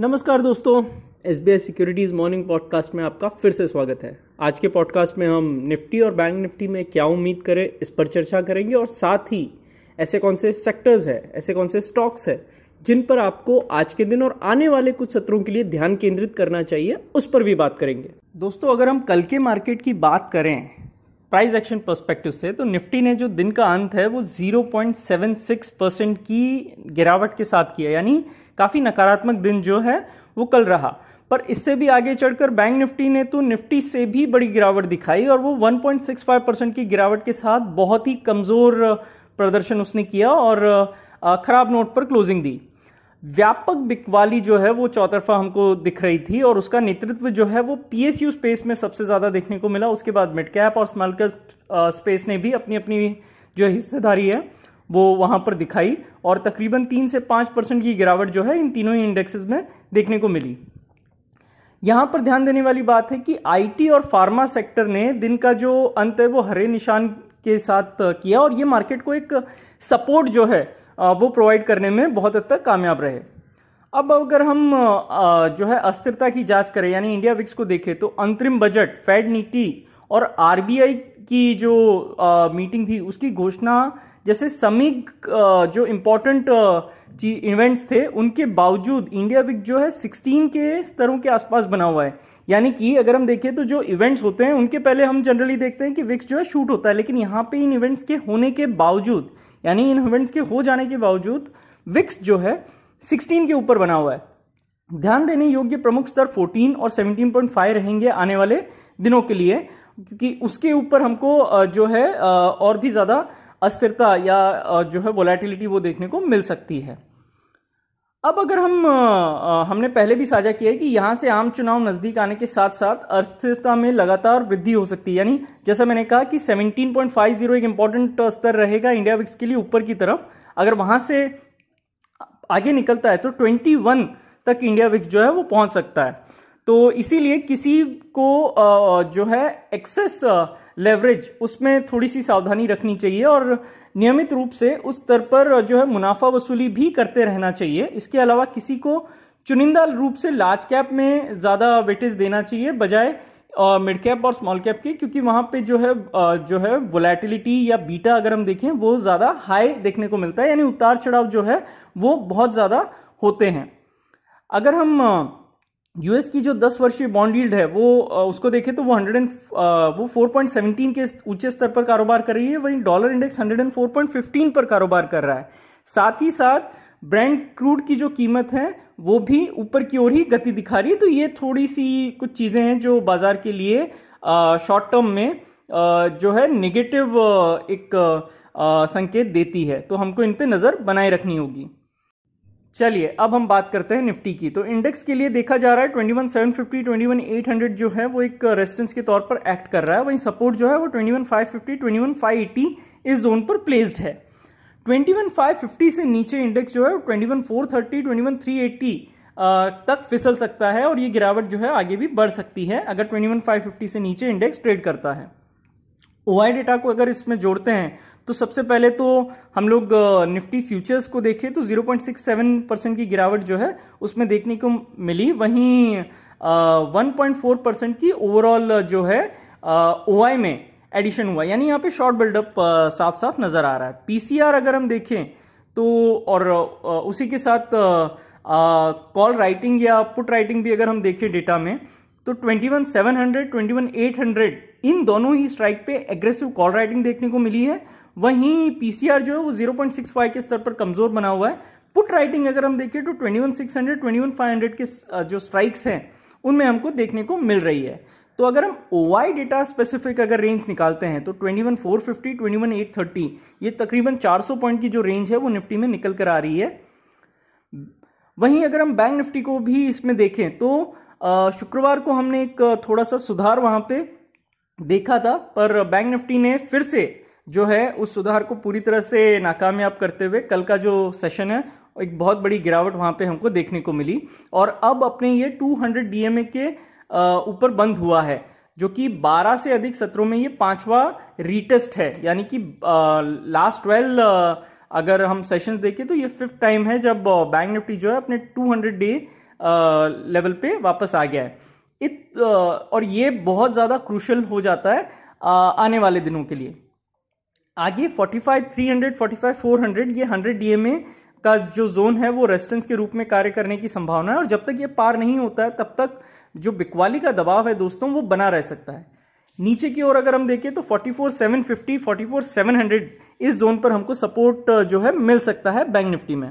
नमस्कार दोस्तों S B I securities morning podcast में आपका फिर से स्वागत है आज के पॉडकास्ट में हम निफ्टी और बैंक निफ्टी में क्या उम्मीद करें इस पर चर्चा करेंगे और साथ ही ऐसे कौन से सेक्टर्स है ऐसे कौन से स्टॉक्स है जिन पर आपको आज के दिन और आने वाले कुछ सत्रों के लिए ध्यान केंद्रित करना चाहिए उस पर भी बात करेंगे दोस्तों अगर हम कल के मार्केट की बात करें प्राइस एक्शन पर्सपेक्टिव से तो निफ्टी ने जो दिन का अंत है वो 0.76 परसेंट की गिरावट के साथ किया यानी काफ़ी नकारात्मक दिन जो है वो कल रहा पर इससे भी आगे चढ़कर बैंक निफ्टी ने तो निफ्टी से भी बड़ी गिरावट दिखाई और वो 1.65 परसेंट की गिरावट के साथ बहुत ही कमज़ोर प्रदर्शन उसने किया और ख़राब नोट पर क्लोजिंग दी व्यापक बिकवाली जो है वो चौतरफा हमको दिख रही थी और उसका नेतृत्व जो है वो पीएसयू स्पेस में सबसे ज्यादा देखने को मिला उसके बाद मिड कैप और स्मॉल कैप स्पेस ने भी अपनी अपनी जो हिस्सेदारी है वो वहां पर दिखाई और तकरीबन तीन से पांच परसेंट की गिरावट जो है इन तीनों ही इंडेक्सेस में देखने को मिली यहां पर ध्यान देने वाली बात है कि आईटी और फार्मा सेक्टर ने दिन का जो अंत है वो हरे निशान के साथ किया और ये मार्केट को एक सपोर्ट जो है वो प्रोवाइड करने में बहुत हद तक कामयाब रहे अब अगर हम जो है अस्थिरता की जांच करें यानी इंडिया विक्स को देखें तो अंतरिम बजट फेड नीति और आरबीआई की जो आ, मीटिंग थी उसकी घोषणा जैसे समीग जो इम्पोर्टेंट इवेंट्स थे उनके बावजूद इंडिया विक जो है 16 के स्तरों के आसपास बना हुआ है यानी कि अगर हम देखें तो जो इवेंट्स होते हैं उनके पहले हम जनरली देखते हैं कि विक्स जो है शूट होता है लेकिन यहाँ पे इन इवेंट्स के होने के बावजूद यानी इन इवेंट्स के हो जाने के बावजूद विक्स जो है 16 के ऊपर बना हुआ है ध्यान देने योग्य प्रमुख स्तर 14 और 17.5 रहेंगे आने वाले दिनों के लिए क्योंकि उसके ऊपर हमको जो है और भी ज़्यादा अस्थिरता या जो है वोलेटिलिटी वो देखने को मिल सकती है अब अगर हम हमने पहले भी साझा किया है कि यहां से आम चुनाव नज़दीक आने के साथ साथ अर्थव्यवस्था में लगातार वृद्धि हो सकती है यानी जैसा मैंने कहा कि 17.50 एक इंपॉर्टेंट स्तर रहेगा इंडिया विक्स के लिए ऊपर की तरफ अगर वहां से आगे निकलता है तो 21 तक इंडिया विक्स जो है वो पहुंच सकता है तो इसीलिए किसी को जो है एक्सेस लेवरेज उसमें थोड़ी सी सावधानी रखनी चाहिए और नियमित रूप से उस स्तर पर जो है मुनाफा वसूली भी करते रहना चाहिए इसके अलावा किसी को चुनिंदा रूप से लार्ज कैप में ज़्यादा वेटेज देना चाहिए बजाय मिड कैप और स्मॉल कैप के क्योंकि वहाँ पे जो है जो है वोलेटिलिटी या बीटा अगर हम देखें वो ज़्यादा हाई देखने को मिलता है यानी उतार चढ़ाव जो है वो बहुत ज़्यादा होते हैं अगर हम यूएस की जो 10 वर्षीय बॉन्ड यील्ड है वो उसको देखें तो वो हंड्रेड एंड वो 4.17 के ऊंचे स्तर पर कारोबार कर रही है वहीं डॉलर इंडेक्स 104.15 पर कारोबार कर रहा है साथ ही साथ ब्रांड क्रूड की जो कीमत है वो भी ऊपर की ओर ही गति दिखा रही है तो ये थोड़ी सी कुछ चीज़ें हैं जो बाजार के लिए शॉर्ट टर्म में आ, जो है निगेटिव एक आ, संकेत देती है तो हमको इन पर नज़र बनाए रखनी होगी चलिए अब हम बात करते हैं निफ्टी की तो इंडेक्स के लिए देखा जा रहा है 21,750, 21,800 जो है वो एक रेजिस्टेंस के तौर पर एक्ट कर रहा है वहीं सपोर्ट जो है वो 21,550, 21,580 इस जोन पर प्लेस्ड है 21,550 से नीचे इंडेक्स जो है 21,430, 21,380 तक फिसल सकता है और ये गिरावट जो है आगे भी बढ़ सकती है अगर 21,550 से नीचे इंडेक्स ट्रेड करता है ओ डेटा को अगर इसमें जोड़ते हैं तो सबसे पहले तो हम लोग निफ्टी फ्यूचर्स को देखें तो 0.67 परसेंट की गिरावट जो है उसमें देखने को मिली वहीं वन पॉइंट फोर परसेंट की ओवरऑल जो है ओ में एडिशन हुआ यानी यहाँ पे शॉर्ट बिल्डअप साफ साफ नजर आ रहा है पीसीआर अगर हम देखें तो और उसी के साथ कॉल राइटिंग या पुट राइटिंग भी अगर हम देखें डेटा में तो twenty one seven hundred twenty one eight hundred इन दोनों ही स्ट्राइक पे एग्रेसिव कॉल राइटिंग देखने को मिली है वहीं पीसीआर जो है वो सिक्स फाइव के स्तर पर कमजोर बना हुआ है पुट राइटिंग अगर हम देखें तो फाइव हंड्रेड के जो स्ट्राइक्स हैं उनमें हमको देखने को मिल रही है तो अगर हम ओ डेटा स्पेसिफिक अगर रेंज निकालते हैं तो twenty twenty one one four fifty eight thirty ये तकरीबन चार सौ पॉइंट की जो रेंज है वो निफ्टी में निकल कर आ रही है वहीं अगर हम बैंक निफ्टी को भी इसमें देखें तो शुक्रवार को हमने एक थोड़ा सा सुधार वहां पे देखा था पर बैंक निफ्टी ने फिर से जो है उस सुधार को पूरी तरह से नाकामयाब करते हुए कल का जो सेशन है एक बहुत बड़ी गिरावट वहां पे हमको देखने को मिली और अब अपने ये 200 डीएमए के ऊपर बंद हुआ है जो कि 12 से अधिक सत्रों में ये पांचवा रीटेस्ट है यानी कि लास्ट ट्वेल्व अगर हम सेशन देखें तो ये फिफ्थ टाइम है जब बैंक निफ्टी जो है अपने 200 डे लेवल पे वापस आ गया है इत और ये बहुत ज़्यादा क्रूशल हो जाता है आने वाले दिनों के लिए आगे 45 300 45 400 ये 100 डीएमए का जो जोन है वो रेजिस्टेंस के रूप में कार्य करने की संभावना है और जब तक ये पार नहीं होता है तब तक जो बिकवाली का दबाव है दोस्तों वो बना रह सकता है नीचे की ओर अगर हम देखें तो 44,750, 44,700 इस जोन पर हमको सपोर्ट जो है मिल सकता है बैंक निफ्टी में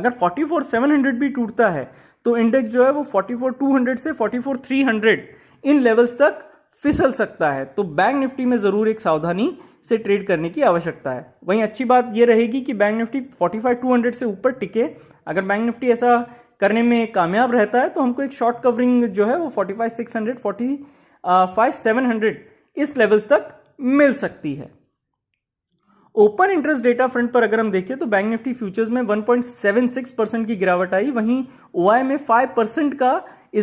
अगर 44,700 भी टूटता है तो इंडेक्स जो है वो 44,200 से 44,300 इन लेवल्स तक फिसल सकता है तो बैंक निफ्टी में ज़रूर एक सावधानी से ट्रेड करने की आवश्यकता है वहीं अच्छी बात यह रहेगी कि बैंक निफ्टी 45,200 से ऊपर टिके अगर बैंक निफ्टी ऐसा करने में कामयाब रहता है तो हमको एक शॉर्ट कवरिंग जो है वो 45,600 45,700 इस लेवल्स तक मिल सकती है ओपन इंटरेस्ट डेटा फ्रंट पर अगर हम देखें तो बैंक निफ्टी फ्यूचर्स में 1.76 परसेंट की गिरावट आई वहीं ओआई में 5 परसेंट का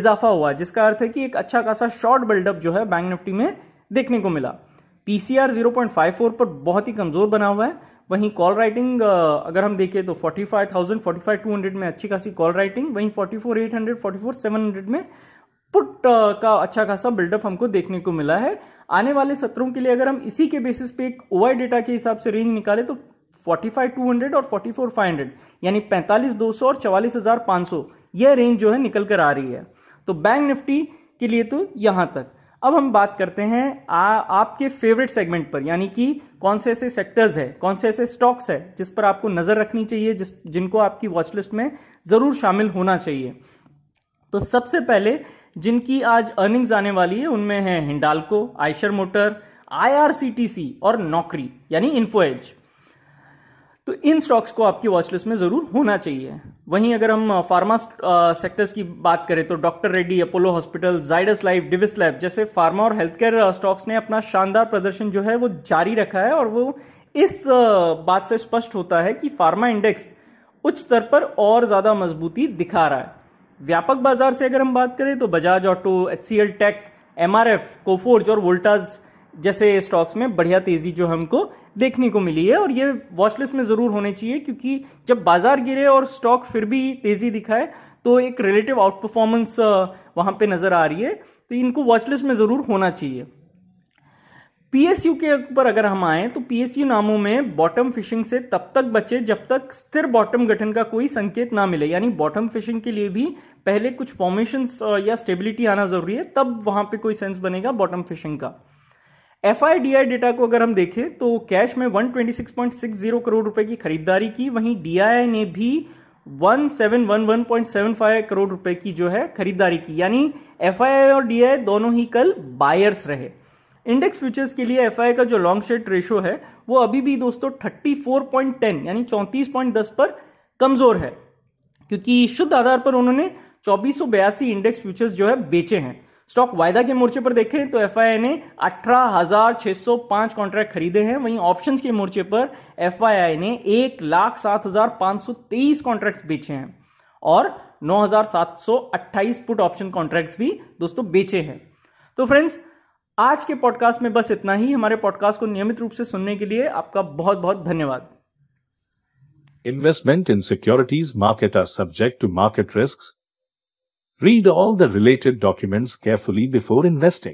इजाफा हुआ जिसका अर्थ है कि एक अच्छा खासा शॉर्ट बिल्डअप जो है बैंक निफ्टी में देखने को मिला पीसीआर 0.54 पर बहुत ही कमजोर बना हुआ है वहीं कॉल राइटिंग अगर हम देखें तो 45,000, 45,200 में अच्छी खासी कॉल राइटिंग वहीं 44,800, 44,700 में पुट का अच्छा खासा बिल्डअप हमको देखने को मिला है आने वाले सत्रों के लिए अगर हम इसी के बेसिस पे एक ओआई डेटा के हिसाब से रेंज निकाले तो 45,200 और 44,500 यानी 45,200 और 44,500 यह रेंज जो है निकल कर आ रही है तो बैंक निफ्टी के लिए तो यहां तक अब हम बात करते हैं आ, आपके फेवरेट सेगमेंट पर यानी कि कौन से ऐसे सेक्टर्स है कौन से ऐसे स्टॉक्स है जिस पर आपको नजर रखनी चाहिए जिस जिनको आपकी वॉचलिस्ट में जरूर शामिल होना चाहिए तो सबसे पहले जिनकी आज अर्निंग्स आने वाली है उनमें है हिंडालको आयशर मोटर आईआरसीटीसी और नौकरी यानी इन्फोएज तो इन स्टॉक्स को आपकी वॉचलिस्ट में जरूर होना चाहिए वहीं अगर हम फार्मा सेक्टर्स की बात करें तो doctor Reddy Apollo hospital Zydus life Divi's lab जैसे फार्मा और हेल्थ केयर स्टॉक्स ने अपना शानदार प्रदर्शन जो है वो जारी रखा है और वो इस बात से स्पष्ट होता है कि फार्मा इंडेक्स उच्च स्तर पर और ज्यादा मजबूती दिखा रहा है व्यापक बाजार से अगर हम बात करें तो Bajaj auto H C L tech M R F Coforge और वोल्टाज जैसे स्टॉक्स में बढ़िया तेजी जो हमको देखने को मिली है और ये वॉचलेस में ज़रूर होने चाहिए क्योंकि जब बाजार गिरे और स्टॉक फिर भी तेजी दिखाए तो एक रिलेटिव आउट परफॉर्मेंस वहाँ पे नज़र आ रही है तो इनको वॉचलेस में ज़रूर होना चाहिए पीएसयू के ऊपर अगर हम आए तो पीएसयू नामों में बॉटम फिशिंग से तब तक बचे जब तक स्थिर बॉटम गठन का कोई संकेत ना मिले यानी बॉटम फिशिंग के लिए भी पहले कुछ फॉर्मेशन या स्टेबिलिटी आना जरूरी है तब वहां पे कोई सेंस बनेगा बॉटम फिशिंग का एफ डेटा को अगर हम देखें तो कैश में 126.60 करोड़ रुपए की खरीदारी की वहीं डीआईआई ने भी 1711.75 करोड़ रुपए की जो है खरीदारी की यानी एफ और डी दोनों ही कल बायर्स रहे इंडेक्स फ्यूचर्स के लिए एफआई का जो लॉन्ग शेट रेशो है वो अभी भी दोस्तों थर्टी फोर पॉइंट टेन यानी चौंतीस पॉइंट दस पर कमज़ोर है क्योंकि शुद्ध आधार पर उन्होंने चौबीस सौ बयासी इंडेक्स फ्यूचर्स जो है बेचे हैं स्टॉक वायदा के मोर्चे पर देखें तो एफ ने अठारह हजार छह सौ पांच कॉन्ट्रैक्ट खरीदे हैं वहीं ऑप्शन के मोर्चे पर एफ ने एक लाख सात हजार पांच सौ तेईस कॉन्ट्रैक्ट बेचे हैं और नौ हजार सात सौ अट्ठाईस पुट ऑप्शन कॉन्ट्रैक्ट भी दोस्तों बेचे हैं तो फ्रेंड्स आज के पॉडकास्ट में बस इतना ही हमारे पॉडकास्ट को नियमित रूप से सुनने के लिए आपका बहुत बहुत धन्यवाद investment in securities market are subject to market risk read all the related documents carefully before investing